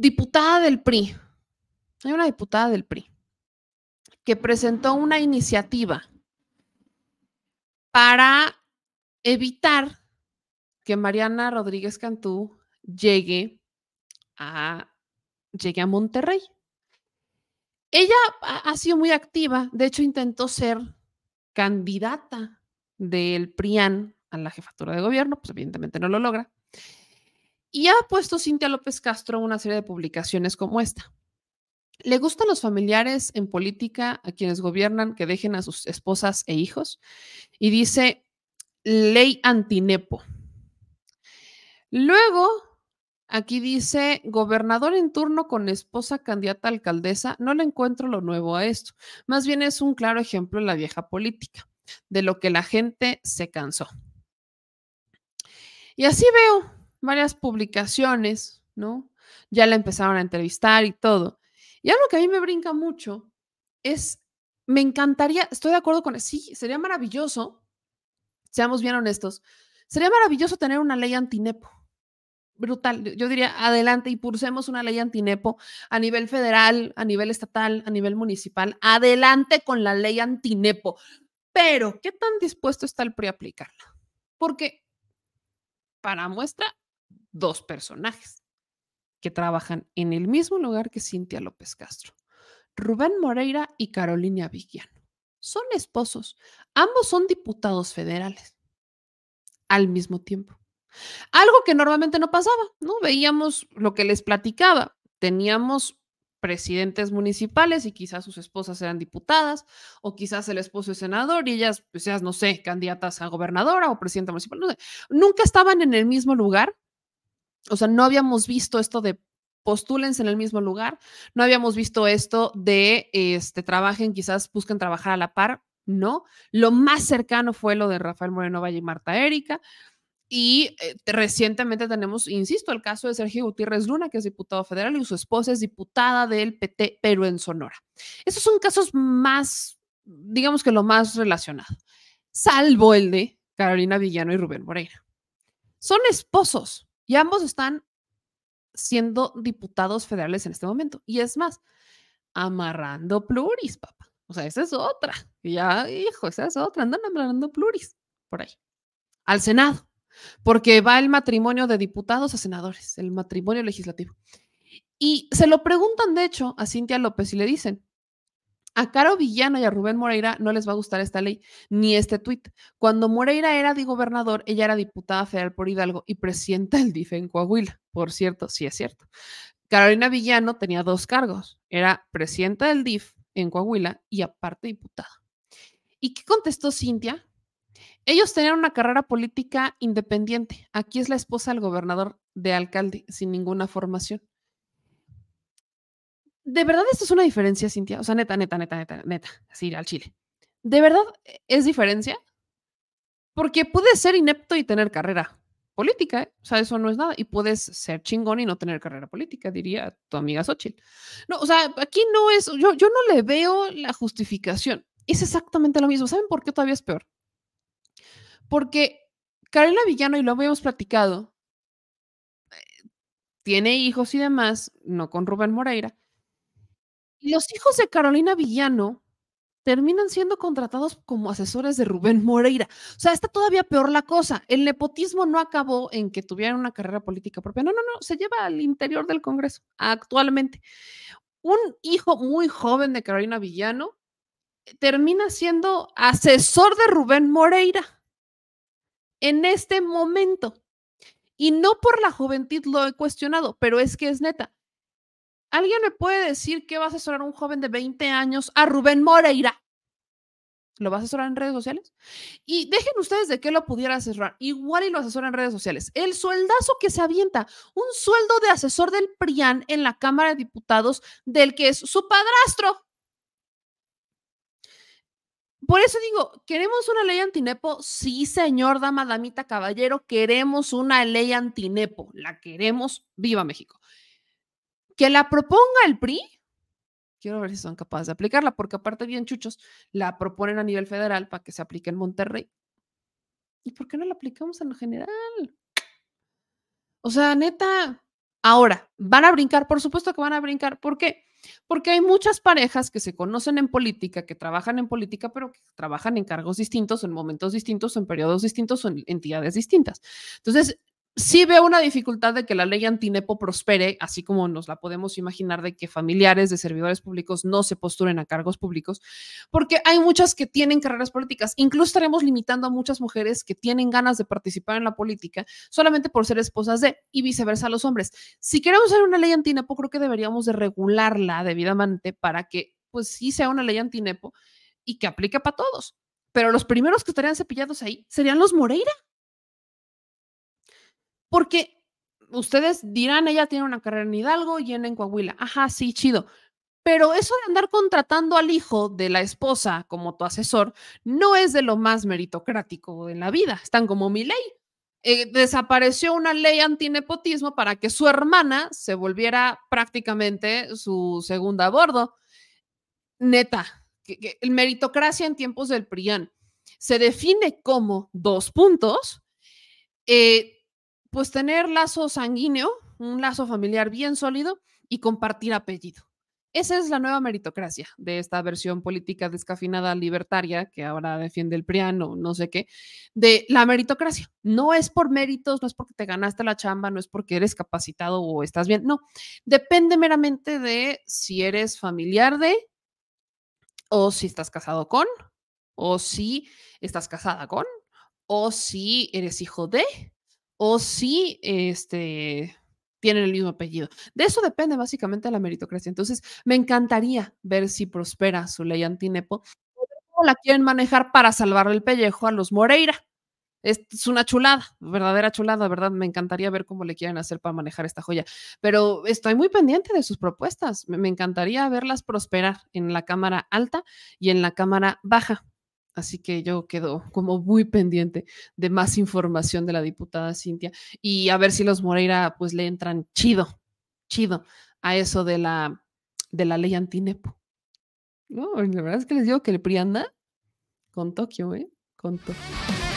Diputada del PRI. Hay una diputada del PRI que presentó una iniciativa para evitar que Mariana Rodríguez Cantú llegue a, llegue a Monterrey. Ella ha sido muy activa, de hecho intentó ser candidata del PRIAN a la jefatura de gobierno, pues evidentemente no lo logra. Y ha puesto Cintia López Castro una serie de publicaciones como esta. ¿Le gustan los familiares en política, a quienes gobiernan, que dejen a sus esposas e hijos? Y dice, ley antinepo. Luego, aquí dice, gobernador en turno con esposa candidata a alcaldesa, no le encuentro lo nuevo a esto. Más bien es un claro ejemplo de la vieja política, de lo que la gente se cansó. Y así veo varias publicaciones, ¿no? Ya la empezaron a entrevistar y todo. Y algo que a mí me brinca mucho es, me encantaría, estoy de acuerdo con, sí, sería maravilloso, seamos bien honestos, sería maravilloso tener una ley antinepo. Brutal, yo diría, adelante, y impulsemos una ley antinepo a nivel federal, a nivel estatal, a nivel municipal, adelante con la ley antinepo. Pero, ¿qué tan dispuesto está el PRI a aplicarla? Porque para muestra dos personajes que trabajan en el mismo lugar que Cintia López Castro, Rubén Moreira y Carolina Vigiano. Son esposos, ambos son diputados federales al mismo tiempo. Algo que normalmente no pasaba, ¿no? Veíamos lo que les platicaba. Teníamos presidentes municipales y quizás sus esposas eran diputadas o quizás el esposo es senador y ellas, pues no sé, candidatas a gobernadora o presidenta municipal, no sé. Nunca estaban en el mismo lugar o sea, no habíamos visto esto de postúlense en el mismo lugar, no habíamos visto esto de este trabajen, quizás busquen trabajar a la par, no. Lo más cercano fue lo de Rafael Moreno Valle y Marta Erika. Y eh, recientemente tenemos, insisto, el caso de Sergio Gutiérrez Luna, que es diputado federal y su esposa es diputada del PT, pero en Sonora. Esos son casos más, digamos que lo más relacionado, salvo el de Carolina Villano y Rubén Moreira. Son esposos, y ambos están siendo diputados federales en este momento. Y es más, amarrando pluris, papá. O sea, esa es otra. Ya, hijo, esa es otra. Andan amarrando pluris por ahí. Al Senado. Porque va el matrimonio de diputados a senadores, el matrimonio legislativo. Y se lo preguntan, de hecho, a Cintia López y le dicen, a Caro Villano y a Rubén Moreira no les va a gustar esta ley ni este tuit. Cuando Moreira era de gobernador, ella era diputada federal por Hidalgo y presidenta del DIF en Coahuila. Por cierto, sí es cierto. Carolina Villano tenía dos cargos. Era presidenta del DIF en Coahuila y aparte diputada. ¿Y qué contestó Cintia? Ellos tenían una carrera política independiente. Aquí es la esposa del gobernador de alcalde, sin ninguna formación de verdad esto es una diferencia, Cintia. O sea, neta, neta, neta, neta, neta, así al chile. ¿De verdad e, es diferencia? Porque puedes ser inepto y tener carrera política, ¿eh? o sea, eso no es nada. Y puedes ser chingón y no tener carrera política, diría tu amiga Xochitl. No, o sea, aquí no es, yo, yo no le veo la justificación. Es exactamente lo mismo. ¿Saben por qué todavía es peor? Porque Carolina Villano, y lo habíamos platicado, eh, tiene hijos y demás, no con Rubén Moreira, los hijos de Carolina Villano terminan siendo contratados como asesores de Rubén Moreira. O sea, está todavía peor la cosa. El nepotismo no acabó en que tuvieran una carrera política propia. No, no, no, se lleva al interior del Congreso actualmente. Un hijo muy joven de Carolina Villano eh, termina siendo asesor de Rubén Moreira en este momento. Y no por la juventud lo he cuestionado, pero es que es neta. ¿Alguien me puede decir qué va a asesorar un joven de 20 años a Rubén Moreira? ¿Lo va a asesorar en redes sociales? Y dejen ustedes de qué lo pudiera asesorar. Igual y lo asesora en redes sociales. El sueldazo que se avienta, un sueldo de asesor del PRIAN en la Cámara de Diputados, del que es su padrastro. Por eso digo, ¿queremos una ley antinepo? Sí, señor, dama, damita, caballero, queremos una ley antinepo. La queremos. Viva México que la proponga el PRI, quiero ver si son capaces de aplicarla, porque aparte bien chuchos, la proponen a nivel federal para que se aplique en Monterrey. ¿Y por qué no la aplicamos en lo general? O sea, neta, ahora, van a brincar, por supuesto que van a brincar, ¿por qué? Porque hay muchas parejas que se conocen en política, que trabajan en política, pero que trabajan en cargos distintos, en momentos distintos, en periodos distintos, en entidades distintas. Entonces, sí veo una dificultad de que la ley antinepo prospere, así como nos la podemos imaginar de que familiares de servidores públicos no se posturen a cargos públicos, porque hay muchas que tienen carreras políticas. Incluso estaremos limitando a muchas mujeres que tienen ganas de participar en la política solamente por ser esposas de y viceversa a los hombres. Si queremos hacer una ley antinepo, creo que deberíamos de regularla debidamente para que pues sí sea una ley antinepo y que aplique para todos. Pero los primeros que estarían cepillados ahí serían los Moreira porque ustedes dirán, ella tiene una carrera en Hidalgo y en Coahuila. Ajá, sí, chido. Pero eso de andar contratando al hijo de la esposa como tu asesor no es de lo más meritocrático en la vida. Están como mi ley. Eh, desapareció una ley antinepotismo para que su hermana se volviera prácticamente su segunda a bordo. Neta, que, el meritocracia en tiempos del PRIAN se define como dos puntos. Eh, pues tener lazo sanguíneo, un lazo familiar bien sólido y compartir apellido. Esa es la nueva meritocracia de esta versión política descafinada libertaria que ahora defiende el o no sé qué, de la meritocracia. No es por méritos, no es porque te ganaste la chamba, no es porque eres capacitado o estás bien, no. Depende meramente de si eres familiar de, o si estás casado con, o si estás casada con, o si eres hijo de, o si este, tienen el mismo apellido. De eso depende básicamente la meritocracia. Entonces, me encantaría ver si prospera su ley antinepo o la quieren manejar para salvarle el pellejo a los Moreira. Es una chulada, verdadera chulada, ¿verdad? Me encantaría ver cómo le quieren hacer para manejar esta joya. Pero estoy muy pendiente de sus propuestas. Me encantaría verlas prosperar en la Cámara Alta y en la Cámara Baja. Así que yo quedo como muy pendiente de más información de la diputada Cintia y a ver si los Moreira pues le entran chido, chido a eso de la, de la ley antinepo. No, la verdad es que les digo que el PRI anda con Tokio, ¿eh? Con Tokio.